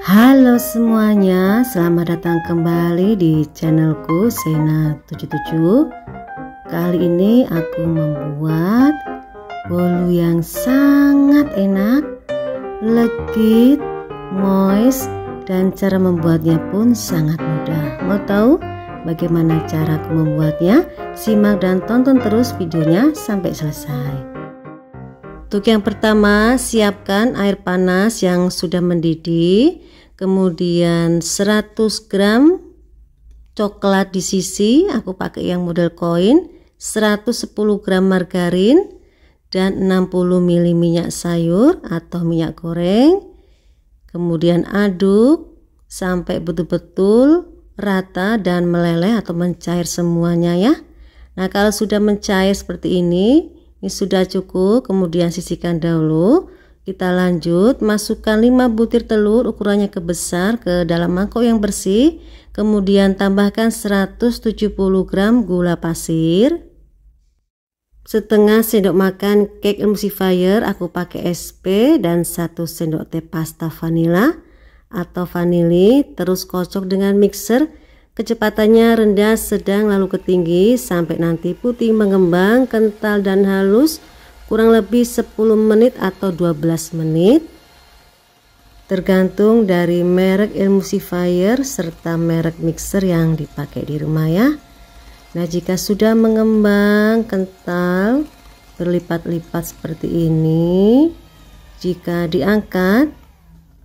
Halo semuanya, selamat datang kembali di channelku Sena77 Kali ini aku membuat bolu yang sangat enak, legit, moist, dan cara membuatnya pun sangat mudah Mau tahu bagaimana cara aku membuatnya? Simak dan tonton terus videonya sampai selesai untuk yang pertama, siapkan air panas yang sudah mendidih, kemudian 100 gram coklat di sisi, aku pakai yang model koin, 110 gram margarin, dan 60 ml minyak sayur atau minyak goreng. Kemudian aduk sampai betul-betul rata dan meleleh atau mencair semuanya ya. Nah, kalau sudah mencair seperti ini, ini sudah cukup, kemudian sisihkan dahulu. Kita lanjut, masukkan 5 butir telur ukurannya kebesar ke dalam mangkok yang bersih. Kemudian tambahkan 170 gram gula pasir. Setengah sendok makan cake emulsifier aku pakai SP dan 1 sendok teh pasta vanila atau vanili terus kocok dengan mixer Kecepatannya rendah, sedang, lalu ke tinggi sampai nanti putih mengembang, kental dan halus kurang lebih 10 menit atau 12 menit tergantung dari merek emulsifier serta merek mixer yang dipakai di rumah ya nah jika sudah mengembang kental berlipat-lipat seperti ini jika diangkat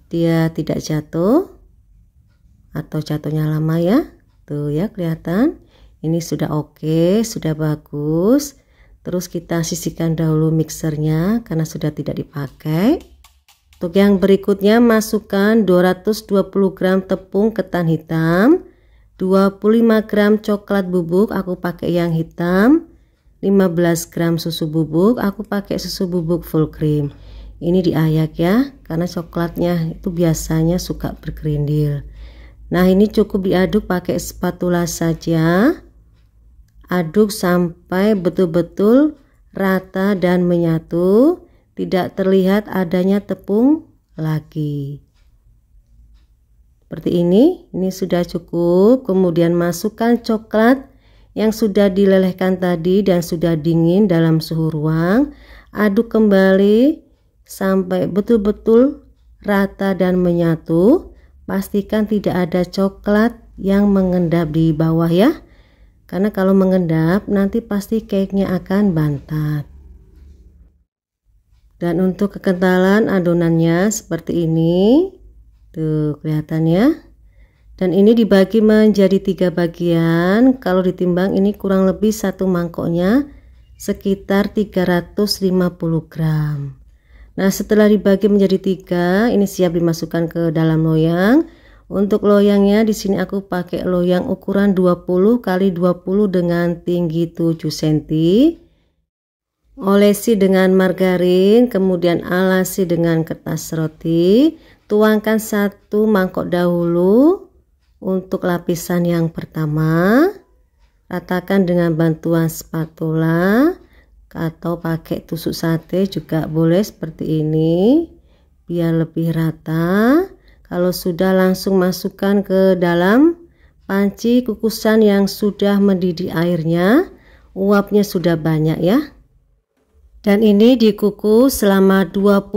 dia tidak jatuh atau jatuhnya lama ya Tuh gitu ya kelihatan. Ini sudah oke, okay, sudah bagus. Terus kita sisihkan dahulu mixernya karena sudah tidak dipakai. Untuk yang berikutnya masukkan 220 gram tepung ketan hitam, 25 gram coklat bubuk aku pakai yang hitam, 15 gram susu bubuk aku pakai susu bubuk full cream. Ini diayak ya karena coklatnya itu biasanya suka berkerindil. Nah ini cukup diaduk pakai spatula saja Aduk sampai betul-betul rata dan menyatu Tidak terlihat adanya tepung lagi Seperti ini, ini sudah cukup Kemudian masukkan coklat yang sudah dilelehkan tadi dan sudah dingin dalam suhu ruang Aduk kembali sampai betul-betul rata dan menyatu pastikan tidak ada coklat yang mengendap di bawah ya karena kalau mengendap nanti pasti cake-nya akan bantat dan untuk kekentalan adonannya seperti ini tuh kelihatannya dan ini dibagi menjadi tiga bagian kalau ditimbang ini kurang lebih satu mangkoknya sekitar 350 gram Nah setelah dibagi menjadi tiga, ini siap dimasukkan ke dalam loyang. Untuk loyangnya di sini aku pakai loyang ukuran 20 kali 20 dengan tinggi 7 cm. Olesi dengan margarin, kemudian alasi dengan kertas roti. Tuangkan satu mangkok dahulu untuk lapisan yang pertama. Ratakan dengan bantuan spatula atau pakai tusuk sate juga boleh seperti ini biar lebih rata kalau sudah langsung masukkan ke dalam panci kukusan yang sudah mendidih airnya uapnya sudah banyak ya dan ini dikukus selama 25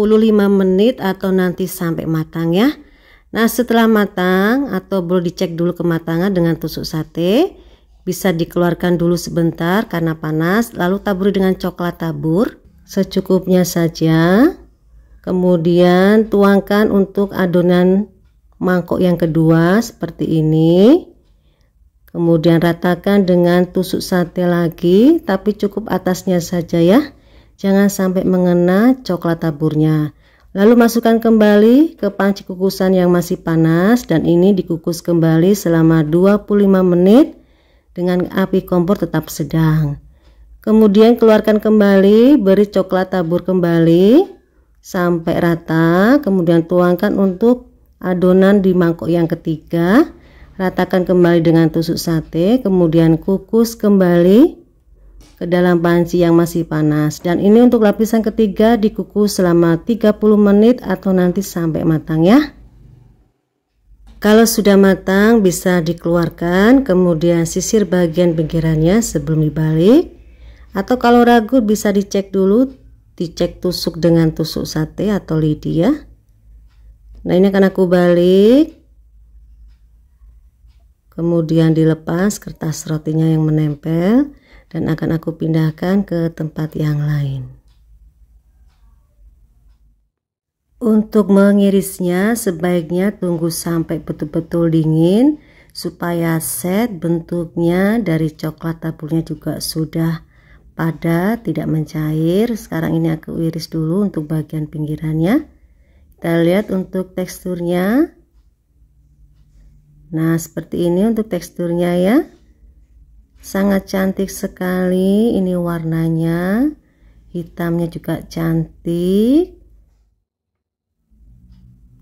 menit atau nanti sampai matang ya nah setelah matang atau boleh dicek dulu kematangan dengan tusuk sate bisa dikeluarkan dulu sebentar karena panas, lalu taburi dengan coklat tabur secukupnya saja. Kemudian tuangkan untuk adonan mangkok yang kedua seperti ini. Kemudian ratakan dengan tusuk sate lagi, tapi cukup atasnya saja ya. Jangan sampai mengena coklat taburnya. Lalu masukkan kembali ke panci kukusan yang masih panas dan ini dikukus kembali selama 25 menit dengan api kompor tetap sedang. Kemudian keluarkan kembali, beri coklat tabur kembali sampai rata, kemudian tuangkan untuk adonan di mangkok yang ketiga. Ratakan kembali dengan tusuk sate, kemudian kukus kembali ke dalam panci yang masih panas. Dan ini untuk lapisan ketiga dikukus selama 30 menit atau nanti sampai matang ya. Kalau sudah matang bisa dikeluarkan, kemudian sisir bagian pinggirannya sebelum dibalik. Atau kalau ragu bisa dicek dulu, dicek tusuk dengan tusuk sate atau lidi ya. Nah ini akan aku balik. Kemudian dilepas kertas rotinya yang menempel dan akan aku pindahkan ke tempat yang lain. Untuk mengirisnya sebaiknya tunggu sampai betul-betul dingin supaya set bentuknya dari coklat taburnya juga sudah pada tidak mencair. Sekarang ini aku iris dulu untuk bagian pinggirannya. Kita lihat untuk teksturnya. Nah, seperti ini untuk teksturnya ya. Sangat cantik sekali ini warnanya. Hitamnya juga cantik.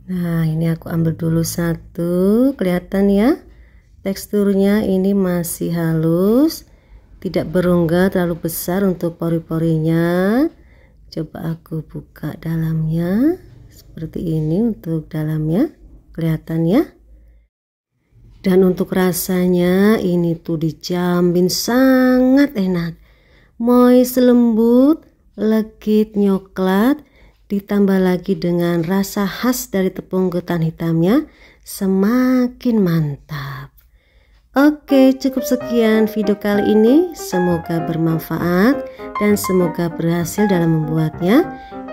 Nah, ini aku ambil dulu satu, kelihatan ya. Teksturnya ini masih halus, tidak berongga terlalu besar untuk pori-porinya. Coba aku buka dalamnya seperti ini untuk dalamnya, kelihatan ya. Dan untuk rasanya ini tuh dijamin sangat enak. Moist lembut, legit nyoklat, ditambah lagi dengan rasa khas dari tepung ketan hitamnya semakin mantap. Oke, cukup sekian video kali ini. Semoga bermanfaat dan semoga berhasil dalam membuatnya.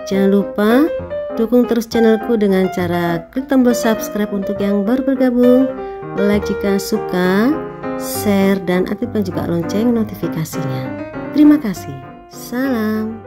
Jangan lupa dukung terus channelku dengan cara klik tombol subscribe untuk yang baru bergabung, like jika suka, share dan aktifkan juga lonceng notifikasinya. Terima kasih. Salam.